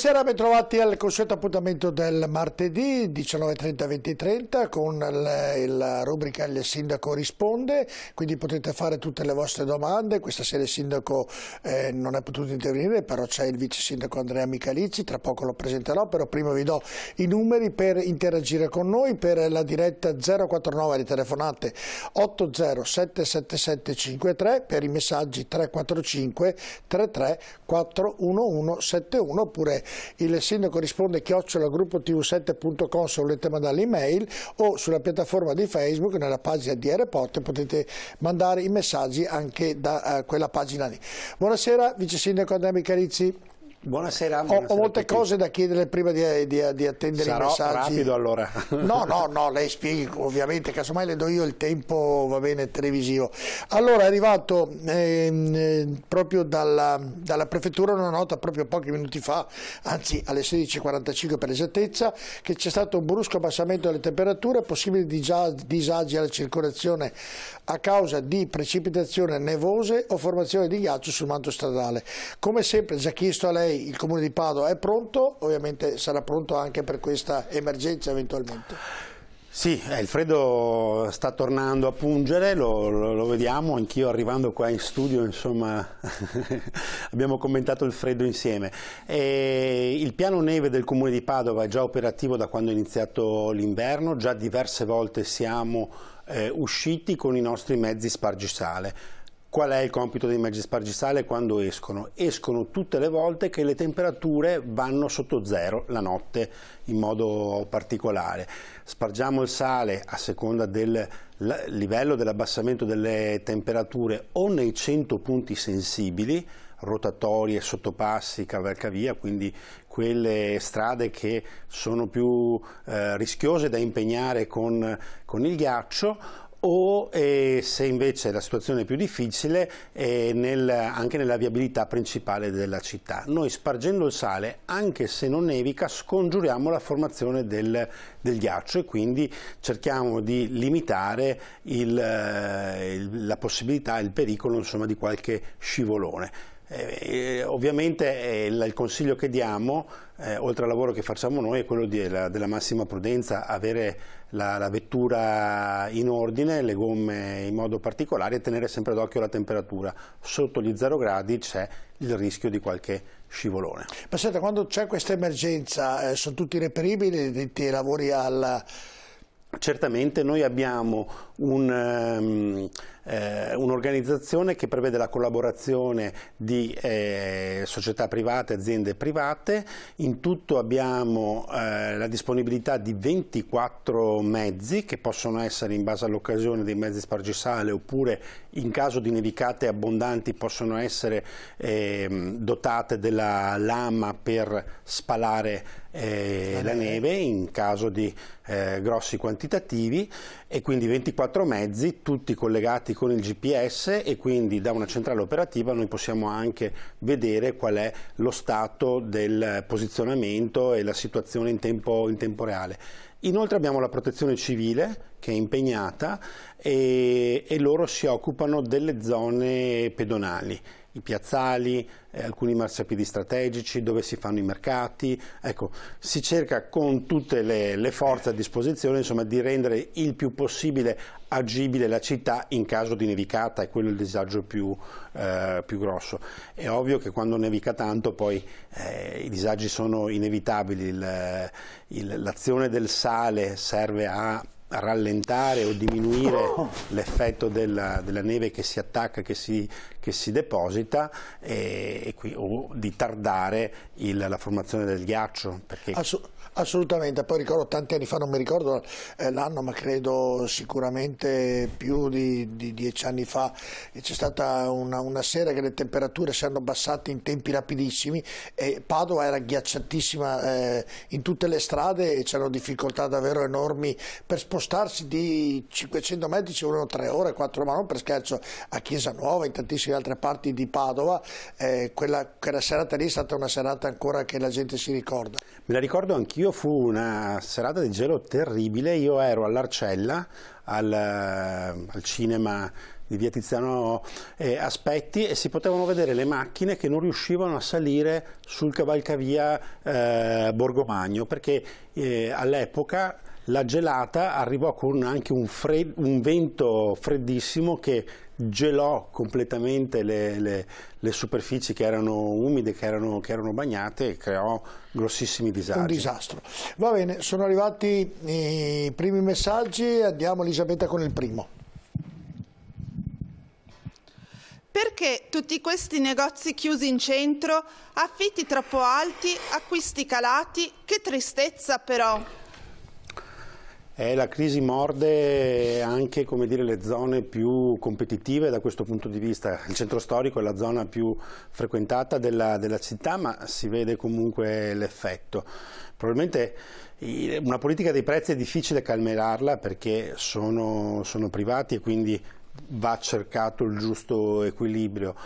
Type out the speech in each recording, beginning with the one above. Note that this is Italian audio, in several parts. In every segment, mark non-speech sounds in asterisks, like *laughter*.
Buonasera, bentrovati al consueto appuntamento del martedì 19.30-20.30 con la rubrica Il Sindaco risponde, quindi potete fare tutte le vostre domande, questa sera il Sindaco eh, non è potuto intervenire, però c'è il Vice Sindaco Andrea Michalizzi, tra poco lo presenterò, però prima vi do i numeri per interagire con noi, per la diretta 049, le telefonate 8077753, per i messaggi 345 33 71 oppure il sindaco risponde tv 7com se volete mandare l'email o sulla piattaforma di Facebook nella pagina di Aeroport potete mandare i messaggi anche da eh, quella pagina lì. Buonasera Vice Sindaco Andrea Micarizzi. Buonasera. buonasera ho, ho, molte cose da chiedere prima di, di, di attendere Sarò i messaggi. Sarò rapido allora. no, *laughs* no, no, lei spieghi ovviamente, casomai le do io il tempo, va bene, televisivo. Allora è arrivato ehm, eh, proprio dalla, dalla, prefettura una nota proprio pochi minuti fa, anzi alle 16.45 per esattezza, che c'è stato un brusco abbassamento delle temperature, possibili disagi alla circolazione a causa di precipitazioni nevose o formazione di ghiaccio sul manto stradale. Come sempre già chiesto a lei il Comune di Padova è pronto, ovviamente sarà pronto anche per questa emergenza eventualmente. Sì, eh, il freddo sta tornando a pungere, lo, lo, lo vediamo, anch'io arrivando qua in studio, insomma, *laughs* abbiamo commentato il freddo insieme. E il piano neve del Comune di Padova è già operativo da quando è iniziato l'inverno, già diverse volte siamo eh, usciti con i nostri mezzi spargisale. Qual è il compito dei maggi spargisale quando escono? Escono tutte le volte che le temperature vanno sotto zero la notte in modo particolare. Spargiamo il sale a seconda del livello dell'abbassamento delle temperature o nei 100 punti sensibili, rotatorie, sottopassi, cavalcavia, quindi quelle strade che sono più eh, rischiose da impegnare con, con il ghiaccio o eh, se invece la situazione è più difficile eh, nel, anche nella viabilità principale della città. Noi spargendo il sale, anche se non nevica, scongiuriamo la formazione del, del ghiaccio e quindi cerchiamo di limitare il, eh, il, la possibilità, il pericolo insomma, di qualche scivolone. Eh, eh, ovviamente il consiglio che diamo eh, oltre al lavoro che facciamo noi, è quello di, la, della massima prudenza, avere la, la, vettura in ordine, le gomme in modo particolare e tenere sempre d'occhio la temperatura. Sotto gli 0 gradi c'è il rischio di qualche scivolone. Ma senta, quando c'è questa emergenza, eh, sono tutti reperibili, i lavori al Certamente noi abbiamo ehm, eh, un'organizzazione um, eh, un che prevede la collaborazione di eh, società private, aziende private, in tutto abbiamo eh, la disponibilità di 24 mezzi che possono essere in base all'occasione dei mezzi spargisale oppure in caso di nevicate abbondanti possono essere ehm, dotate della lama per spalare eh, la neve in caso di eh, grossi quantitativi e quindi 24 mezzi tutti collegati con il GPS e quindi da una centrale operativa noi possiamo anche vedere qual è lo stato del posizionamento e la situazione in tempo, in tempo reale. Inoltre abbiamo la protezione civile che è impegnata e, e loro si occupano delle zone pedonali i piazzali, eh, alcuni marciapiedi strategici, dove si fanno i mercati, ecco, si cerca con tutte le, le forze a disposizione insomma, di rendere il più possibile agibile la città in caso di nevicata, è quello il disagio più, eh, più grosso. È ovvio che quando nevica tanto poi eh, i disagi sono inevitabili, l'azione del sale serve a rallentare o diminuire oh. l'effetto della, della, neve che si attacca, che si, che si deposita e, e qui, o di tardare il, la formazione del ghiaccio. Perché... assolutamente, poi ricordo tanti anni fa, non mi ricordo eh, l'anno ma credo sicuramente più di, di dieci anni fa c'è stata una, una, sera che le temperature si erano abbassate in tempi rapidissimi e Padova era ghiacciatissima eh, in tutte le strade e c'erano difficoltà davvero enormi per spostare spostarsi di 500 metri ci vogliono 3 ore, 4 ore, ma non per scherzo, a Chiesa Nuova, in tantissime altre parti di Padova, eh, quella, quella, serata lì è stata una serata ancora che la gente si ricorda. Me la ricordo anch'io, fu una serata di gelo terribile, io ero all'Arcella, al, eh, al cinema di via Tiziano eh, Aspetti e si potevano vedere le macchine che non riuscivano a salire sul cavalcavia eh, Borgomagno perché eh, all'epoca la gelata arrivò con anche un, fred, un vento freddissimo che gelò completamente le, le, le, superfici che erano umide, che erano, che erano, bagnate e creò grossissimi disagi. Un disastro. Va bene, sono arrivati i primi messaggi, andiamo Elisabetta con il primo. Perché tutti questi negozi chiusi in centro, affitti troppo alti, acquisti calati, che tristezza però! Eh, la crisi morde anche dire, le zone più competitive da questo punto di vista. Il centro storico è la zona più frequentata della, della città, ma si vede comunque l'effetto. Probabilmente una politica dei prezzi è difficile calmerarla perché sono, sono privati e quindi va cercato il giusto equilibrio.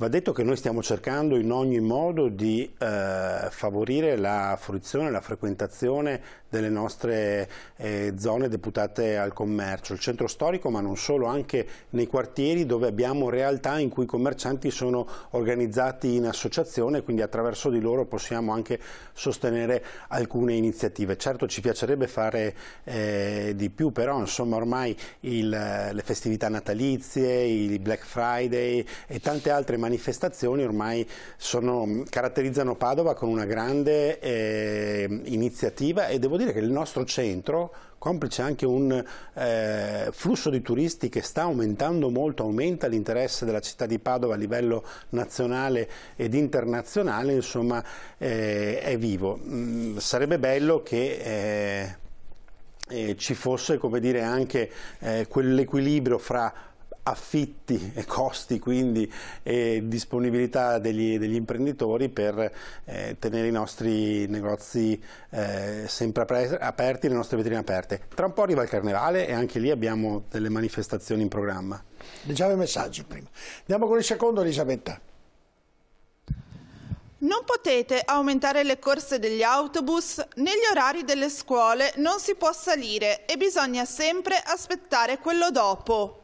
Va detto che noi stiamo cercando in ogni modo di eh, favorire la fruizione, la frequentazione delle nostre eh, zone deputate al commercio, il centro storico ma non solo, anche nei quartieri dove abbiamo realtà in cui i commercianti sono organizzati in associazione, e quindi attraverso di loro possiamo anche sostenere alcune iniziative. Certo ci piacerebbe fare eh, di più, però insomma ormai il, le festività natalizie, i Black Friday e tante altre manifestazioni manifestazioni ormai sono, caratterizzano Padova con una grande eh, iniziativa e devo dire che il nostro centro complice anche un eh, flusso di turisti che sta aumentando molto, aumenta l'interesse della città di Padova a livello nazionale ed internazionale, insomma eh, è vivo. Mm, sarebbe bello che eh, eh ci fosse dire, anche eh, quell'equilibrio fra affitti e costi quindi e disponibilità degli, degli imprenditori per eh, tenere i nostri negozi eh, sempre aperti, le nostre vetrine aperte. Tra un po' arriva il carnevale e anche lì abbiamo delle manifestazioni in programma. Leggiamo i messaggi prima. Andiamo con il secondo Elisabetta. Non potete aumentare le corse degli autobus, negli orari delle scuole non si può salire e bisogna sempre aspettare quello dopo.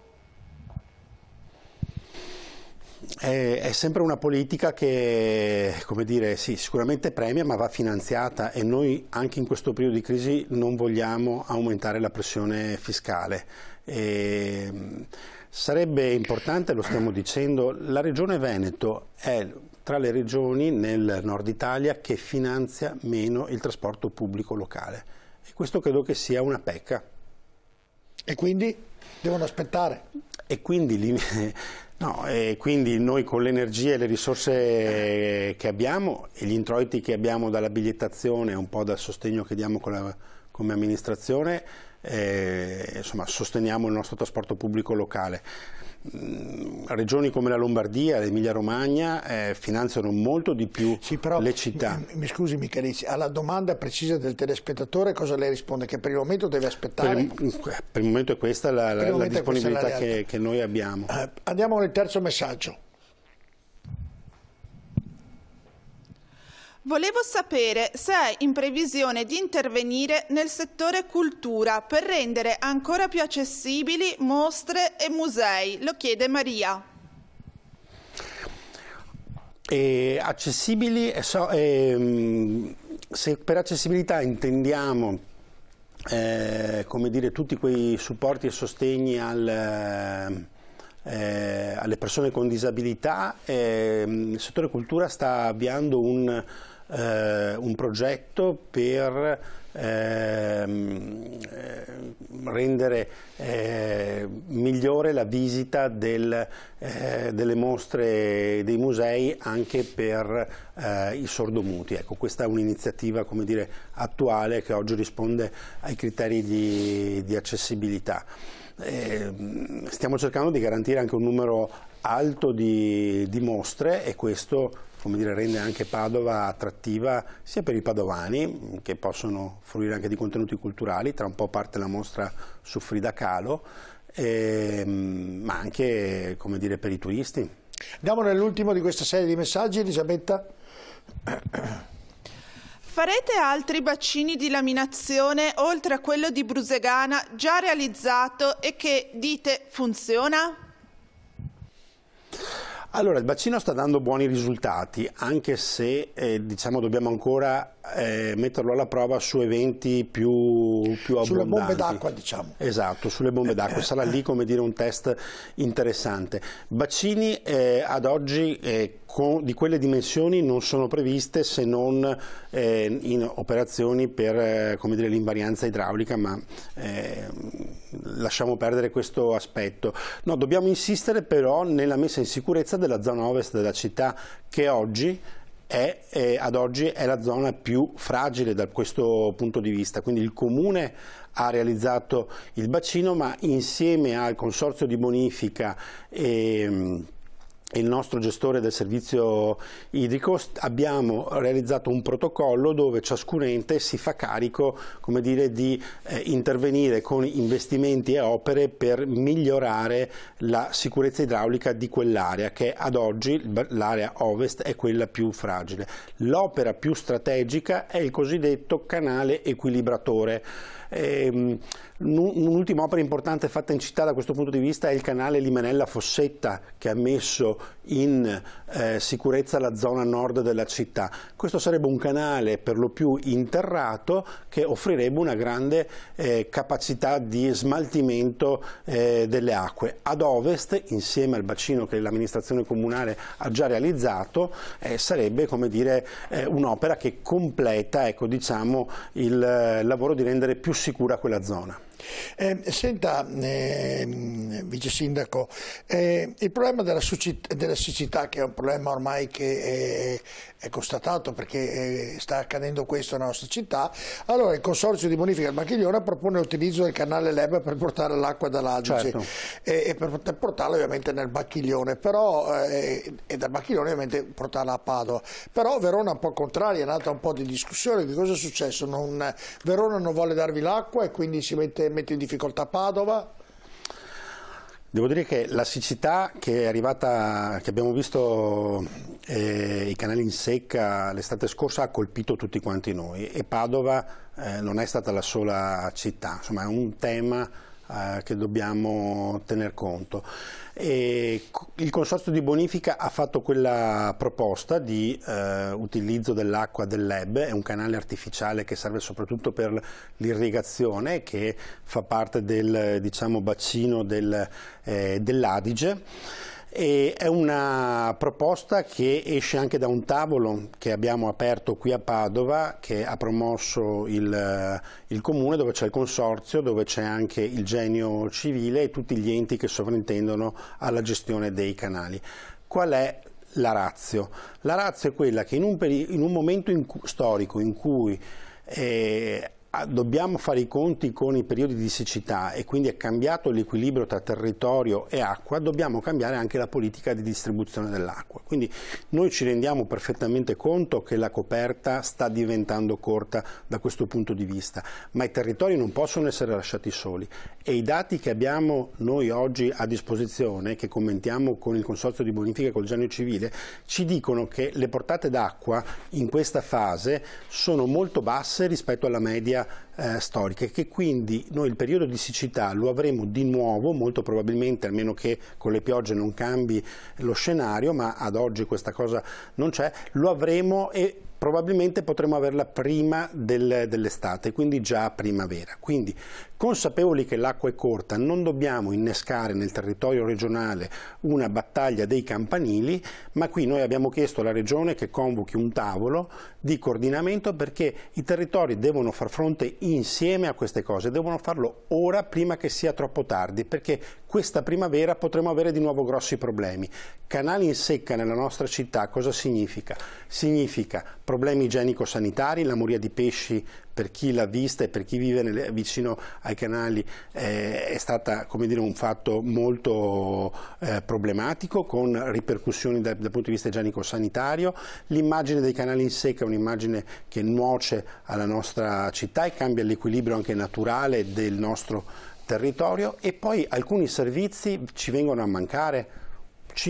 è, è, sempre una politica che, come dire, sì, sicuramente premia ma va finanziata e noi anche in questo periodo di crisi non vogliamo aumentare la pressione fiscale. E, sarebbe importante, lo stiamo dicendo, la regione Veneto è tra le regioni nel nord Italia che finanzia meno il trasporto pubblico locale e questo credo che sia una pecca. E quindi devono aspettare? e quindi, *laughs* no, e quindi noi con l'energia e le risorse che abbiamo e gli introiti che abbiamo dalla bigliettazione un po' dal sostegno che diamo la, come amministrazione eh, insomma, sosteniamo il nostro trasporto pubblico locale Mm, regioni come la Lombardia, l'Emilia Romagna eh, finanziano molto di più sì, però, le città. Mi, mi scusi Michelici, alla domanda precisa del telespettatore cosa lei risponde? Che per il momento deve aspettare? Per, mm, per il momento è questa la, la, la disponibilità questa la che, che, noi abbiamo. Eh, andiamo nel terzo messaggio. Volevo sapere se è in previsione di intervenire nel settore cultura per rendere ancora più accessibili mostre e musei. Lo chiede Maria. E accessibili, eh, so, ehm, se per accessibilità intendiamo eh, dire, tutti quei supporti e sostegni al, eh, eh alle persone con disabilità, eh, il settore cultura sta avviando un eh, un progetto per ehm, eh, rendere eh, migliore la visita del, eh, delle mostre dei musei anche per eh, i sordomuti. Ecco, questa è un'iniziativa attuale che oggi risponde ai criteri di, di accessibilità. Ehm, stiamo cercando di garantire anche un numero alto di, di mostre e questo come dire, rende anche Padova attrattiva sia per i padovani che possono fruire anche di contenuti culturali, tra un po' parte la mostra su Frida Kahlo, e, ehm, ma anche come dire, per i turisti. Andiamo nell'ultimo di questa serie di messaggi, Elisabetta. Farete altri bacini di laminazione oltre a quello di Brusegana già realizzato e che dite funziona? Allora, il vaccino sta dando buoni risultati, anche se eh, diciamo, dobbiamo ancora eh, metterlo alla prova su eventi più, più abbondanti. Sulle bombe d'acqua, diciamo. Esatto, sulle bombe eh, d'acqua. Eh, Sarà lì, eh. come dire, un test interessante. Vaccini eh, ad oggi con, di quelle dimensioni non sono previste se non in operazioni per l'invarianza idraulica, ma lasciamo perdere questo aspetto. No, dobbiamo insistere però nella messa in sicurezza della zona ovest della città che oggi è, eh, ad oggi è la zona più fragile da questo punto di vista, quindi il comune ha realizzato il bacino ma insieme al consorzio di bonifica e, ehm, il nostro gestore del servizio idrico abbiamo realizzato un protocollo dove ciascun ente si fa carico dire, di eh, intervenire con investimenti e opere per migliorare la sicurezza idraulica di quell'area che ad oggi l'area ovest è quella più fragile. L'opera più strategica è il cosiddetto canale equilibratore Ehm, Un'ultima opera importante fatta in città da questo punto di vista è il canale Limanella Fossetta che ha messo in eh, sicurezza la zona nord della città. Questo sarebbe un canale per lo più interrato che offrirebbe una grande eh, capacità di smaltimento eh, delle acque. Ad ovest, insieme al bacino che l'amministrazione comunale ha già realizzato, eh, sarebbe eh, un'opera che completa ecco, diciamo, il eh, lavoro di rendere più si cura quella zona. Eh, senta, eh, vice sindaco, eh, il problema della, della, siccità, che è un problema ormai che è, eh, è constatato perché eh, sta accadendo questo nella nostra città, allora il Consorzio di Bonifica del Bacchiglione propone l'utilizzo del canale Leb per portare l'acqua dall'Adige certo. e, e, per poter portarla ovviamente nel Bacchiglione, però, eh, e dal Bacchiglione ovviamente portarla a Padova. Però Verona è un po' contraria, è nata un po' di discussione, che cosa è successo? Non, Verona non vuole darvi l'acqua e quindi si mette che mette in difficoltà Padova? Devo dire che la siccità che è arrivata, che abbiamo visto eh, i canali in secca l'estate scorsa ha colpito tutti quanti noi e Padova eh, non è stata la sola città, insomma è un tema eh, che dobbiamo tener conto. E il Consorzio di Bonifica ha fatto quella proposta di eh, utilizzo dell'acqua dell'Ebbe, è un canale artificiale che serve soprattutto per l'irrigazione, che fa parte del diciamo, bacino del, eh, dell'Adige e è una proposta che esce anche da un tavolo che abbiamo aperto qui a Padova che ha promosso il, il comune dove c'è il consorzio, dove c'è anche il genio civile e tutti gli enti che sovrintendono alla gestione dei canali. Qual è la razza? La razza è quella che in un, in un momento in storico in cui eh, Ah, dobbiamo fare i conti con i periodi di siccità e quindi è cambiato l'equilibrio tra territorio e acqua, dobbiamo cambiare anche la politica di distribuzione dell'acqua. Quindi noi ci rendiamo perfettamente conto che la coperta sta diventando corta da questo punto di vista, ma i territori non possono essere lasciati soli e i dati che abbiamo noi oggi a disposizione, che commentiamo con il Consorzio di Bonifica e col Genio Civile, ci dicono che le portate d'acqua in questa fase sono molto basse rispetto alla media ricerca eh, storica e che quindi noi il periodo di siccità lo avremo di nuovo, molto probabilmente, almeno che con le piogge non cambi lo scenario, ma ad oggi questa cosa non c'è, lo avremo e probabilmente potremo averla prima del, dell'estate, quindi già primavera. Quindi consapevoli che l'acqua è corta, non dobbiamo innescare nel territorio regionale una battaglia dei campanili, ma qui noi abbiamo chiesto alla Regione che convochi un tavolo di coordinamento perché i territori devono far fronte insieme a queste cose, devono farlo ora prima che sia troppo tardi, perché questa primavera potremo avere di nuovo grossi problemi. Canali in secca nella nostra città cosa significa? Significa problemi igienico-sanitari, la moria di pesci per chi l'ha vista e per chi vive nelle, vicino ai canali eh, è stata dire, un fatto molto eh, problematico con ripercussioni dal, dal punto di vista igienico-sanitario, l'immagine dei canali in secca è un'immagine che nuoce alla nostra città e cambia l'equilibrio anche naturale del nostro territorio e poi alcuni servizi ci vengono a mancare,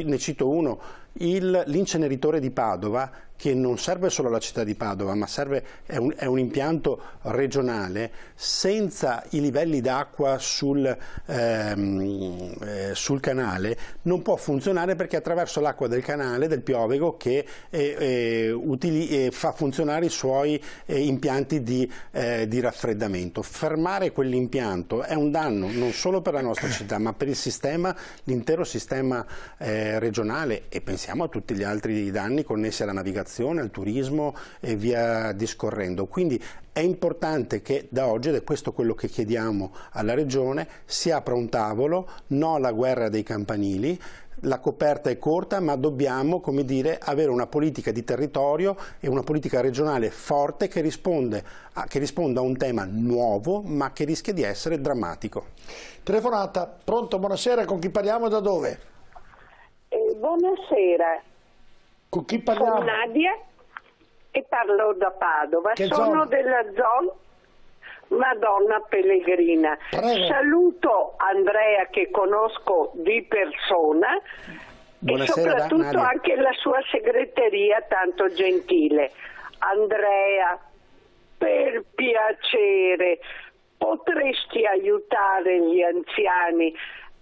ne cito uno, l'inceneritore di Padova che non serve solo alla città di Padova, ma serve, è, un, è un impianto regionale, senza i livelli d'acqua sul, ehm, eh, sul, canale non può funzionare perché attraverso l'acqua del canale, del Piovego, che eh, eh, utili, fa funzionare i suoi eh, impianti di, eh, di raffreddamento. Fermare quell'impianto è un danno non solo per la nostra città, ma per il sistema, l'intero sistema eh, regionale e pensiamo a tutti gli altri danni connessi alla navigazione all'immigrazione, al turismo e via discorrendo. Quindi è importante che da oggi, ed è questo quello che chiediamo alla Regione, si apra un tavolo, no alla guerra dei campanili, la coperta è corta ma dobbiamo dire, avere una politica di territorio e una politica regionale forte che, a, che risponda a un tema nuovo ma che rischia di essere drammatico. Telefonata, pronto, buonasera, con chi parliamo e da dove? Eh, buonasera, con chi parliamo? Sono Nadia e parlo da Padova. Che Sono zona? della zona Madonna Pellegrina. Prego. Saluto Andrea che conosco di persona Buonasera, e soprattutto Nadia. anche la sua segreteria tanto gentile. Andrea, per piacere, potresti aiutare gli anziani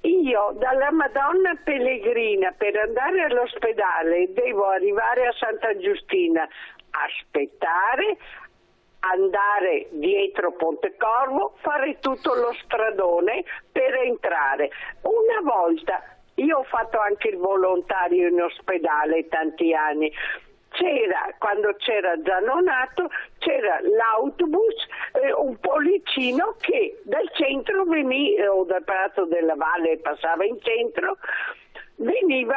io dalla Madonna Pellegrina per andare all'ospedale devo arrivare a Santa Giustina, aspettare, andare dietro Pontecorvo, fare tutto lo stradone per entrare. Una volta io ho fatto anche il volontario in ospedale tanti anni c'era, quando c'era Giano nato, c'era l'autobus, eh, un policino che dal centro veniva, eh, o dal Palazzo della Valle passava in centro, veniva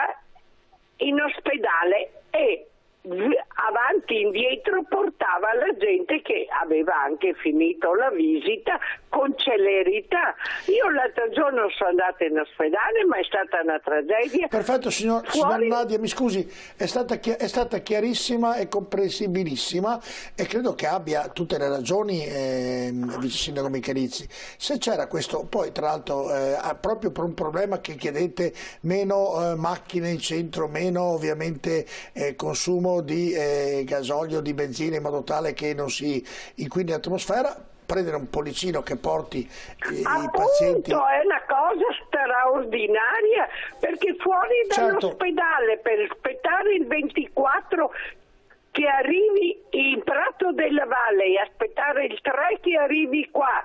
in ospedale e avanti e indietro portava la gente che aveva anche finito la visita con celerità. Io l'altro giorno sono andata in ospedale ma è stata una tragedia. Perfetto signor, Fuori... signor Nadia, mi scusi, è stata, è stata, chiarissima e comprensibilissima e credo che abbia tutte le ragioni eh, Vice Sindaco Michelizzi. Se c'era questo, poi tra l'altro eh, proprio per un problema che chiedete meno eh, macchine in centro, meno ovviamente eh, consumo di eh, gasolio, di benzina in modo tale che non si inquini l'atmosfera, prendere un pollicino che porti eh, i pazienti. Appunto, è una cosa straordinaria perché fuori dall'ospedale certo. per aspettare il 24 che arrivi in Prato della Valle e aspettare il 3 che arrivi qua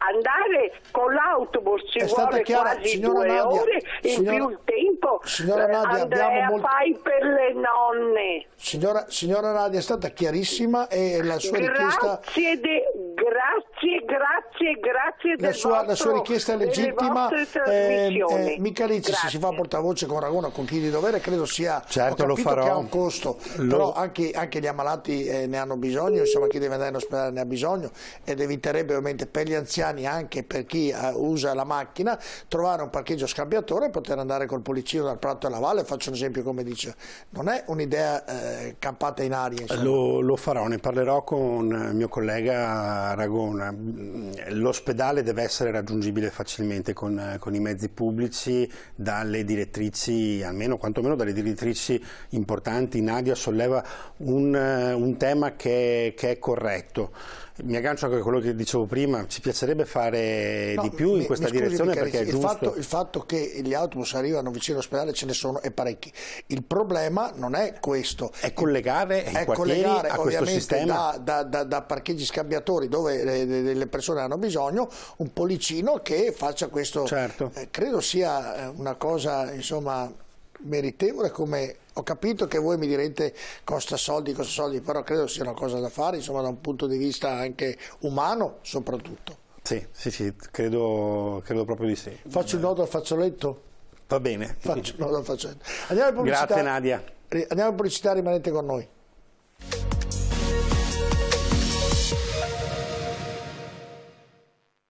andare con l'autobus ci è vuole chiara, quasi due Nadia, ore in signora, più tempo signora eh, Nadia, Andrea molto... fai per le nonne signora, signora Nadia è stata chiarissima e la sua grazie richiesta de, grazie grazie, grazie, grazie. La sua, vostro, la sua richiesta è legittima. Eh, eh, Michalizzi, se si fa portavoce con Ragona, con chi di dovere, credo sia certo, lo farò. che ha un costo, lo... però anche, anche, gli ammalati eh, ne hanno bisogno, insomma chi deve andare in ospedale ne ha bisogno ed eviterebbe ovviamente per gli anziani, anche per chi eh, usa la macchina, trovare un parcheggio scambiatore e poter andare col policino dal Prato alla Valle, faccio un esempio come dice, non è un'idea eh, campata in aria. Lo, lo farò, ne parlerò con il mio collega Ragona Ehm, mm, l'ospedale deve essere raggiungibile facilmente con, con, i mezzi pubblici dalle direttrici, almeno quantomeno dalle direttrici importanti. Nadia solleva un, eh, un tema che, che è corretto. Mi aggancio anche a quello che dicevo prima, ci piacerebbe fare no, di più in questa direzione perché è giusto. Il fatto, il fatto che gli autobus arrivano vicino all'ospedale ce ne sono e parecchi. Il problema non è questo. È collegare è i quartieri collegare, a questo sistema. Da, da, da, da, parcheggi scambiatori dove le, le, persone hanno bisogno, un policino che faccia questo. Certo. Eh, credo sia eh, una cosa, insomma meritevole come ho capito che voi mi direte costa soldi, costa soldi, però credo sia una cosa da fare, insomma da un punto di vista anche umano soprattutto. Sì, sì, sì, credo, credo proprio di sì. Faccio il nodo al fazzoletto? Va bene. Faccio il nodo al fazzoletto. Andiamo a pubblicità. Grazie Nadia. Andiamo in pubblicità, rimanete con noi.